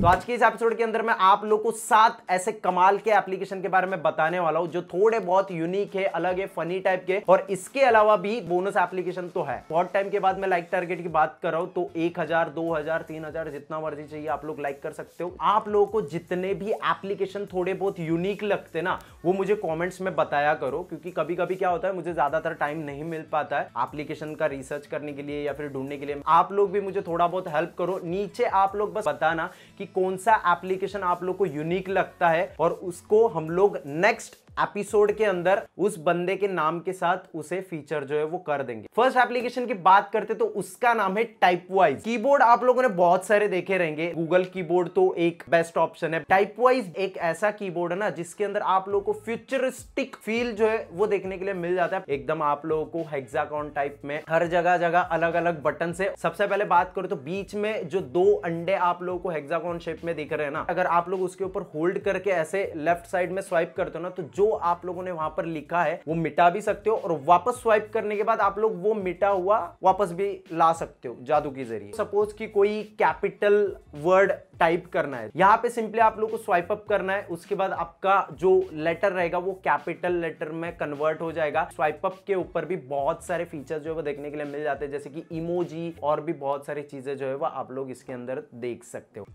तो आज के इस एपिसोड के अंदर मैं आप लोग को सात ऐसे कमाल के एप्लीकेशन के बारे में बताने वाला हूँ जो थोड़े बहुत यूनिक है अलग है फनी टाइप के और इसके अलावा भी बोनस एप्लीकेशन तो है बहुत टाइम के बाद मैं लाइक टारगेट की बात कर रहा हूँ तो एक हजार दो हजार तीन हजार जितना मर्जी चाहिए आप लोग लाइक कर सकते हो आप लोगों को जितने भी एप्लीकेशन थोड़े बहुत यूनिक लगते ना वो मुझे कॉमेंट्स में बताया करो क्योंकि कभी कभी क्या होता है मुझे ज्यादातर टाइम नहीं मिल पाता है एप्लीकेशन का रिसर्च करने के लिए या फिर ढूंढने के लिए आप लोग भी मुझे थोड़ा बहुत हेल्प करो नीचे आप लोग बस बताना कि कौन सा एप्लीकेशन आप लोग को यूनिक लगता है और उसको हम लोग नेक्स्ट एपिसोड के अंदर उस बंदे के नाम के साथ उसे फीचर जो है वो कर देंगे फर्स्ट एप्लीकेशन की बात करते तो उसका नाम है टाइप वाइज कीबोर्ड आप लोगों ने बहुत सारे देखे रहेंगे गूगल कीबोर्ड तो एक बेस्ट ऑप्शन है टाइप वाइज एक ऐसा कीबोर्ड है ना जिसके अंदर आप लोगों को फ्यूचरिस्टिक फील जो है वो देखने के लिए मिल जाता है एकदम आप लोगों को हेक्साकॉन टाइप में हर जगह जगह अलग अलग बटन से सबसे पहले बात करो तो बीच में जो दो अंडे आप लोगों को हेक्साकॉन शेप में दिख रहे हैं ना अगर आप लोग उसके ऊपर होल्ड करके ऐसे लेफ्ट साइड में स्वाइप करते हो ना तो जो आप लोगों ने वहां पर लिखा है वो मिटा भी सकते हो और वापस स्वाइप करने के बाद आप लोग वो मिटा हुआ वापस भी ला सकते हो जादू के जरिए सपोज कि कोई कैपिटल वर्ड टाइप करना है यहाँ पे सिंपली आप लोग को स्वाइप अप करना है उसके बाद आपका जो लेटर रहेगा वो कैपिटल लेटर में कन्वर्ट हो जाएगा स्वाइप अप के ऊपर भी बहुत सारे फीचर्स जो है वो देखने के लिए मिल जाते हैं जैसे कि इमोजी और भी बहुत सारी चीजें जो है वो आप लोग इसके अंदर देख सकते हो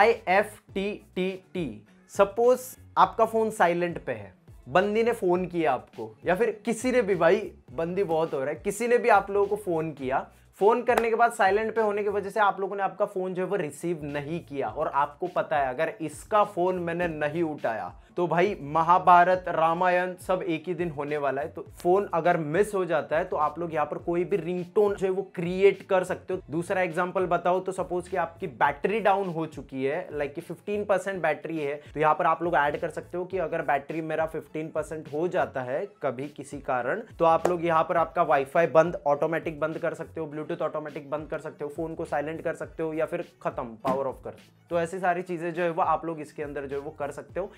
I F T T T suppose आपका फ़ोन साइलेंट पे है बंदी ने फ़ोन किया आपको या फिर किसी ने भी भाई बंदी बहुत हो रहा है किसी ने भी आप लोगों को फ़ोन किया फोन करने के बाद साइलेंट पे होने की वजह से आप लोगों ने आपका फोन जो है वो रिसीव नहीं किया और आपको पता है अगर इसका फोन मैंने नहीं उठाया तो भाई महाभारत रामायण सब एक ही दिन होने वाला है तो फोन अगर मिस हो जाता है तो आप लोग यहाँ पर कोई भी रिंगटोन जो है वो क्रिएट कर सकते हो दूसरा एग्जाम्पल बताओ तो सपोज कि आपकी बैटरी डाउन हो चुकी है लाइक कि 15 परसेंट बैटरी है तो यहाँ पर आप लोग ऐड कर सकते हो कि अगर बैटरी मेरा 15 परसेंट हो जाता है कभी किसी कारण तो आप लोग यहाँ पर आपका वाईफाई बंद ऑटोमेटिक बंद कर सकते हो ब्लू ब्लूटूथ ऑटोमेटिक बंद कर सकते हो फ़ोन को साइलेंट कर सकते हो या फिर ख़त्म पावर ऑफ कर तो ऐसी सारी चीज़ें जो है वो आप लोग इसके अंदर जो है वो कर सकते हो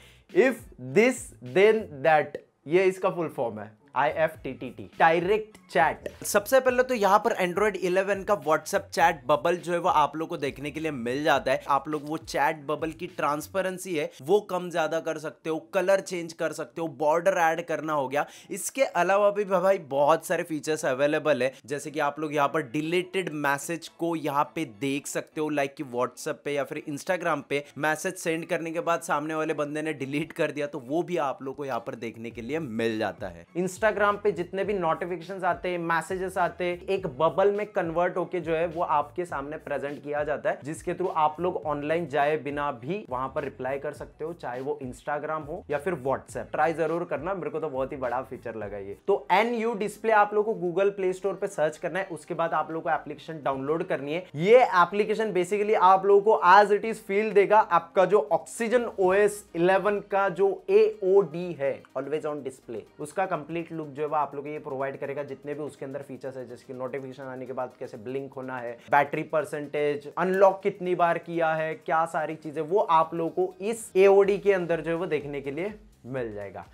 इफ़ दिस देन दैट ये इसका फुल फॉर्म है I F T T T direct chat सबसे पहले तो यहाँ पर एंड्रॉइड 11 का व्हाट्सएप चैट बबल जो है वो आप लोग को देखने के लिए मिल जाता है आप लोग वो चैट बबल की ट्रांसपेरेंसी है वो कम ज्यादा कर सकते हो कलर चेंज कर सकते हो बॉर्डर एड करना हो गया इसके अलावा भी भाई बहुत सारे फीचर्स अवेलेबल है जैसे कि आप लोग यहाँ पर डिलीटेड मैसेज को यहाँ पे देख सकते हो लाइक कि व्हाट्सएप पे या फिर इंस्टाग्राम पे मैसेज सेंड करने के बाद सामने वाले बंदे ने डिलीट कर दिया तो वो भी आप लोग को यहाँ पर देखने के लिए मिल जाता है इंस्टा इंस्टाग्राम पे जितने भी नोटिफिकेशन आते हैं मैसेजेस आते हैं एक बबल में कन्वर्ट होके जो है वो आपके सामने प्रेजेंट किया जाता है जिसके थ्रू आप लोग ऑनलाइन जाए बिना भी वहां पर रिप्लाई कर सकते हो चाहे वो इंस्टाग्राम हो या फिर व्हाट्सएप ट्राई जरूर करना मेरे को तो बहुत ही बड़ा फीचर लगा ये तो एन यू डिस्प्ले आप लोग को गूगल प्ले स्टोर पर सर्च करना है उसके बाद आप लोग को एप्लीकेशन डाउनलोड करनी है ये एप्लीकेशन बेसिकली आप लोगों को एज इट इज फील देगा आपका जो ऑक्सीजन ओ एस का जो ए है ऑलवेज ऑन डिस्प्ले उसका कंप्लीट लुक जो है आप लोग ये प्रोवाइड करेगा जितने भी उसके अंदर फीचर्स है जैसे कि नोटिफिकेशन आने के बाद कैसे ब्लिंक होना है बैटरी परसेंटेज अनलॉक कितनी बार किया है क्या सारी चीजें वो आप लोगों को इस एओडी के अंदर जो है वो देखने के लिए मिल जाएगा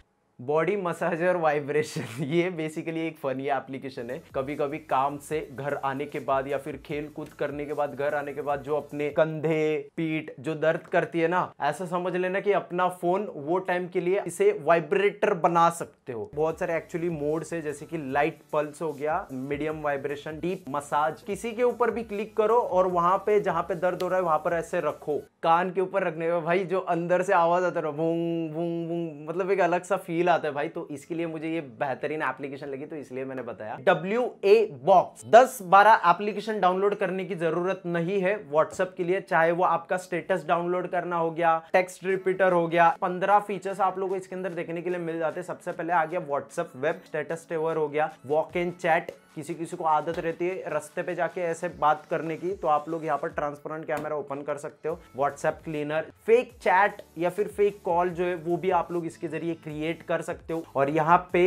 बॉडी मसाजर वाइब्रेशन ये बेसिकली एक फनी एप्लीकेशन है कभी कभी काम से घर आने के बाद या फिर खेल कूद करने के बाद घर आने के बाद जो अपने कंधे पीठ जो दर्द करती है ना ऐसा समझ लेना कि अपना फोन वो टाइम के लिए इसे वाइब्रेटर बना सकते हो बहुत सारे एक्चुअली मोड्स है जैसे कि लाइट पल्स हो गया मीडियम वाइब्रेशन डीप मसाज किसी के ऊपर भी क्लिक करो और वहां पे जहां पे दर्द हो रहा है वहां पर ऐसे रखो कान के ऊपर रखने में भाई जो अंदर से आवाज आता है भूंग भूंग मतलब एक अलग सा फील फील आता है भाई तो इसके लिए मुझे ये बेहतरीन एप्लीकेशन लगी तो इसलिए मैंने बताया डब्ल्यू ए बॉक्स दस बारह एप्लीकेशन डाउनलोड करने की जरूरत नहीं है व्हाट्सएप के लिए चाहे वो आपका स्टेटस डाउनलोड करना हो गया टेक्स्ट रिपीटर हो गया पंद्रह फीचर्स आप लोगों को इसके अंदर देखने के लिए मिल जाते हैं सबसे पहले आ गया व्हाट्सएप वेब स्टेटस टेवर हो गया वॉक इन चैट किसी किसी को आदत रहती है रस्ते पे जाके ऐसे बात करने की तो आप लोग यहाँ पर ट्रांसपेरेंट कैमरा ओपन कर सकते हो व्हाट्सएप क्लीनर फेक चैट या फिर फेक कॉल जो है वो भी आप लोग इसके जरिए क्रिएट कर सकते हो और यहाँ पे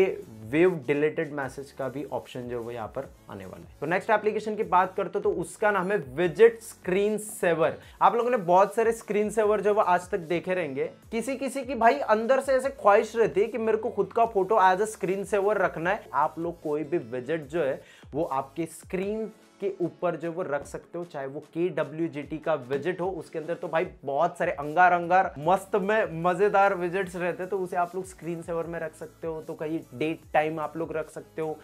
वेव डिलेटेड मैसेज का भी ऑप्शन जो है वो यहाँ पर आने वाला है तो नेक्स्ट एप्लीकेशन की बात करते हो तो उसका नाम है विजिट स्क्रीन सेवर आप लोगों ने बहुत सारे स्क्रीन सेवर जो वो आज तक देखे रहेंगे किसी किसी की भाई अंदर से ऐसे ख्वाहिश रहती है कि मेरे को खुद का photo as a screen saver रखना है आप लोग कोई भी विजिट जो है वो आपकी स्क्रीन के ऊपर जो वो रख सकते हो चाहे वो के डब्ल्यू जी टी का विजिट हो उसके अंदर तो भाई बहुत सारे अंगार अंगार मस्त में मजेदार विजिट्स रहते हैं तो उसे आप लोग स्क्रीन सेवर में रख सकते हो तो कहीं डेट टाइम आप लोग रख सकते हो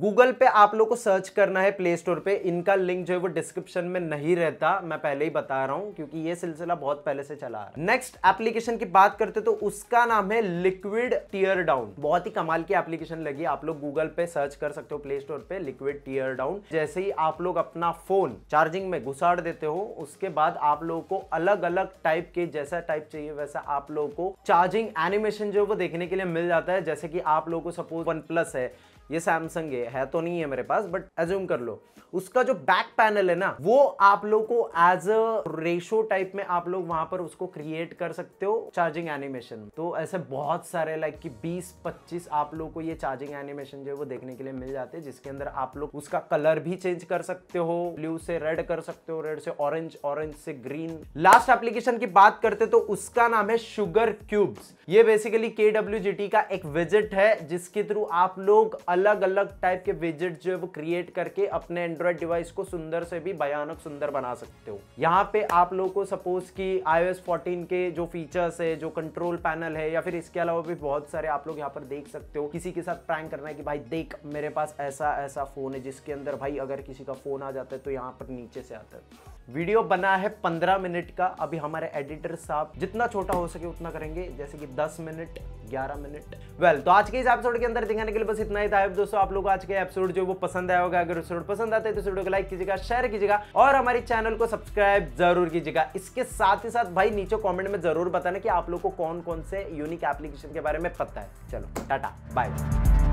गूगल पे आप लोग को सर्च करना है प्ले स्टोर पे इनका लिंक जो है वो डिस्क्रिप्शन में नहीं रहता मैं पहले ही बता रहा हूँ क्योंकि ये सिलसिला बहुत पहले से चला आ रहा है नेक्स्ट एप्लीकेशन की बात करते तो उसका नाम है लिक्विड टीयर डाउन बहुत ही कमाल की एप्लीकेशन लगी आप लोग गूगल पे सर्च कर सकते हो प्ले स्टोर पे लिक्विड टीयर डाउन जैसे ही आप लोग अपना फोन चार्जिंग में घुसाड़ देते हो उसके बाद आप लोगों को अलग अलग टाइप के जैसा टाइप चाहिए वैसा आप लोगों को चार्जिंग एनिमेशन जो है वो देखने के लिए मिल जाता है जैसे कि आप लोगों को सपोज वन प्लस है ये सैमसंग है, है तो नहीं है मेरे पास बट एज्यूम कर लो उसका जो बैक पैनल है ना वो आप लोग को एज अ रेशो टाइप में आप लोग वहां पर उसको क्रिएट कर सकते हो चार्जिंग एनिमेशन तो ऐसे बहुत सारे लाइक कि 20-25 आप लोग को ये चार्जिंग एनिमेशन जो है वो देखने के लिए मिल जाते हैं जिसके अंदर आप लोग उसका कलर भी चेंज कर सकते हो ब्लू से रेड कर सकते हो रेड से ऑरेंज ऑरेंज से ग्रीन लास्ट एप्लीकेशन की बात करते तो उसका नाम है शुगर क्यूब्स ये बेसिकली के का एक विजिट है जिसके थ्रू आप लोग अलग अलग टाइप के विजिट जो है वो क्रिएट करके अपने एंड्रॉयड डिवाइस को सुंदर से भी भयानक सुंदर बना सकते हो यहाँ पे आप लोगों को सपोज कि आई 14 के जो फीचर्स है जो कंट्रोल पैनल है या फिर इसके अलावा भी बहुत सारे आप लोग यहाँ पर देख सकते हो किसी के साथ प्रैंक करना है कि भाई देख मेरे पास ऐसा ऐसा फोन है जिसके अंदर भाई अगर किसी का फोन आ जाता है तो यहाँ पर नीचे से आता है वीडियो बना है पंद्रह मिनट का अभी हमारे एडिटर साहब जितना छोटा हो सके उतना करेंगे जैसे कि दस मिनट ग्यारह मिनट वेल well, तो आज के इस एपिसोड के अंदर दिखाने के लिए बस इतना ही था दोस्तों आप लोग आज के एपिसोड जो वो पसंद आया होगा अगर एपिसोड पसंद आता है तो इस वीडियो को लाइक कीजिएगा शेयर कीजिएगा और हमारे चैनल को सब्सक्राइब जरूर कीजिएगा इसके साथ ही साथ भाई नीचे कॉमेंट में जरूर बताना कि आप लोग को कौन कौन से यूनिक एप्लीकेशन के बारे में पता है चलो टाटा बाय